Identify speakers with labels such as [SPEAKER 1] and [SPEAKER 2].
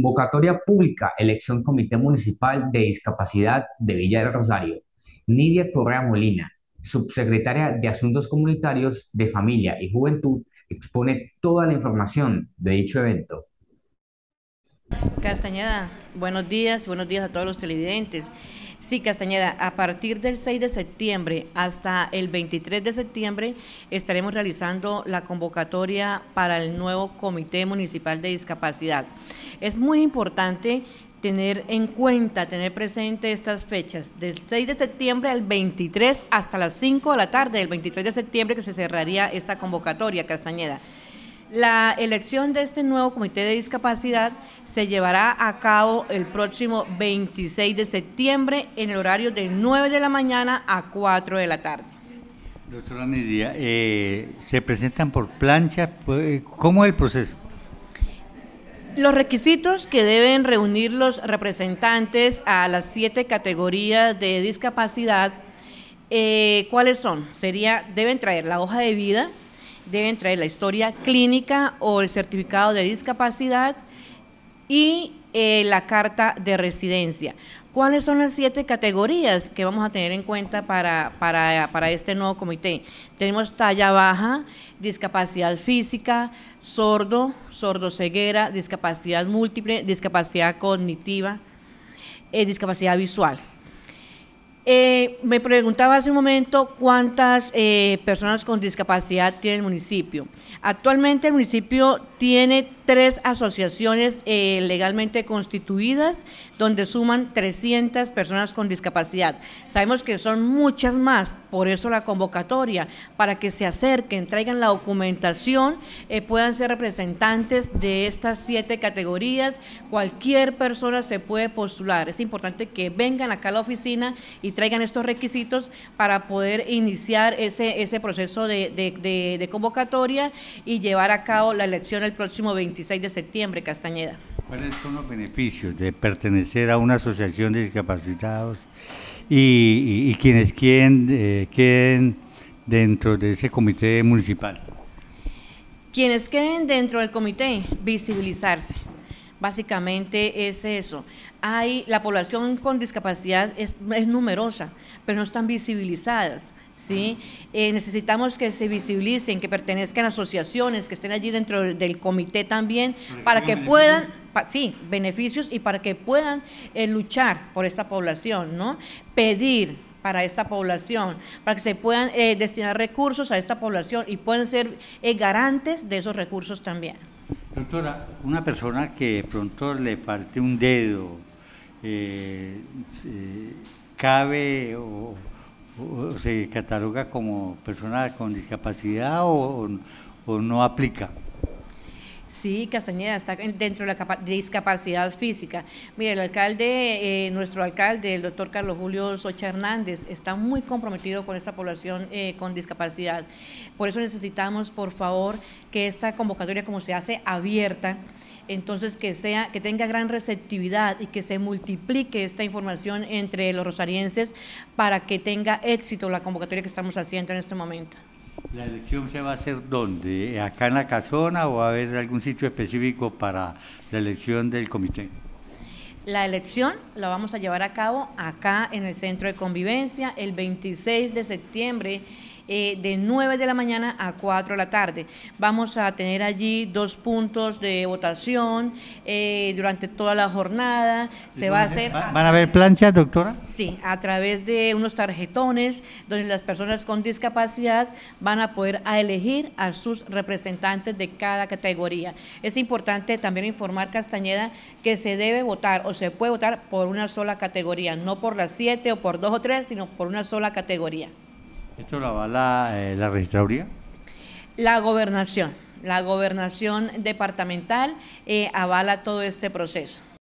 [SPEAKER 1] Convocatoria pública, elección Comité Municipal de Discapacidad de Villa del Rosario. Nidia Correa Molina, subsecretaria de Asuntos Comunitarios de Familia y Juventud, expone toda la información de dicho evento.
[SPEAKER 2] Castañeda, buenos días, buenos días a todos los televidentes. Sí, Castañeda, a partir del 6 de septiembre hasta el 23 de septiembre estaremos realizando la convocatoria para el nuevo Comité Municipal de Discapacidad. Es muy importante tener en cuenta, tener presente estas fechas, del 6 de septiembre al 23 hasta las 5 de la tarde, del 23 de septiembre que se cerraría esta convocatoria, Castañeda. La elección de este nuevo Comité de Discapacidad se llevará a cabo el próximo 26 de septiembre en el horario de 9 de la mañana a 4 de la tarde.
[SPEAKER 1] Doctora Nidia, eh, ¿se presentan por plancha? Pues, eh, ¿Cómo es el proceso?
[SPEAKER 2] Los requisitos que deben reunir los representantes a las siete categorías de discapacidad, eh, ¿cuáles son? Sería, deben traer la hoja de vida, deben traer la historia clínica o el certificado de discapacidad, y eh, la carta de residencia. ¿Cuáles son las siete categorías que vamos a tener en cuenta para, este nuevo comité? Tenemos talla baja, discapacidad física, sordo, sordo-ceguera, discapacidad múltiple, discapacidad cognitiva, eh, discapacidad visual. Eh, me preguntaba hace un momento cuántas eh, personas con discapacidad tiene el municipio. Actualmente el municipio tiene tres asociaciones eh, legalmente constituidas donde suman 300 personas con discapacidad. Sabemos que son muchas más, por eso la convocatoria, para que se acerquen, traigan la documentación, puedan ser representantes de estas siete categorías. Cualquier persona se puede postular. Es importante que vengan acá a la oficina y traigan estos requisitos para poder iniciar ese, ese proceso de, convocatoria y llevar a cabo la elección el próximo 26 de septiembre, Castañeda.
[SPEAKER 1] ¿Cuáles son los beneficios de pertenecer a una asociación de discapacitados y, quienes quieren, eh, queden dentro de ese comité municipal?
[SPEAKER 2] Quienes queden dentro del comité, visibilizarse, básicamente es eso. Hay, la población con discapacidad es, numerosa, pero no están visibilizadas. ¿sí? Eh, necesitamos que se visibilicen, que pertenezcan a asociaciones, que estén allí dentro del, comité también, para que puedan, sí, beneficios y para que puedan eh, luchar por esta población, ¿no? Pedir para esta población, para que se puedan eh, destinar recursos a esta población y puedan ser garantes de esos recursos también.
[SPEAKER 1] Doctora, una persona que pronto le parte un dedo, eh, eh, ¿cabe o, se cataloga como persona con discapacidad o no aplica?
[SPEAKER 2] Sí, Castañeda está dentro de la discapacidad física. Mire, el alcalde, eh, nuestro alcalde, el doctor Carlos Julio Socha Hernández, está muy comprometido con esta población eh, con discapacidad. Por eso necesitamos, por favor, que esta convocatoria, como se hace, abierta, entonces que sea que tenga gran receptividad y que se multiplique esta información entre los rosarienses para que tenga éxito la convocatoria que estamos haciendo en este momento.
[SPEAKER 1] ¿La elección se va a hacer dónde? ¿Acá en la casona o va a haber algún sitio específico para la elección del comité?
[SPEAKER 2] La elección la vamos a llevar a cabo acá en el Centro de Convivencia el 26 de septiembre. Eh, de 9 de la mañana a 4 de la tarde. Vamos a tener allí dos puntos de votación eh, durante toda la jornada. Se va a hacer... ¿Van
[SPEAKER 1] a haber planchas, doctora?
[SPEAKER 2] Sí, a través de unos tarjetones donde las personas con discapacidad van a poder elegir a sus representantes de cada categoría. Es importante también informar, Castañeda, que se debe votar o se puede votar por una sola categoría, no por las siete o por dos o tres, sino por una sola categoría.
[SPEAKER 1] ¿Esto lo avala eh, la registraduría?
[SPEAKER 2] La gobernación. La gobernación departamental eh, avala todo este proceso.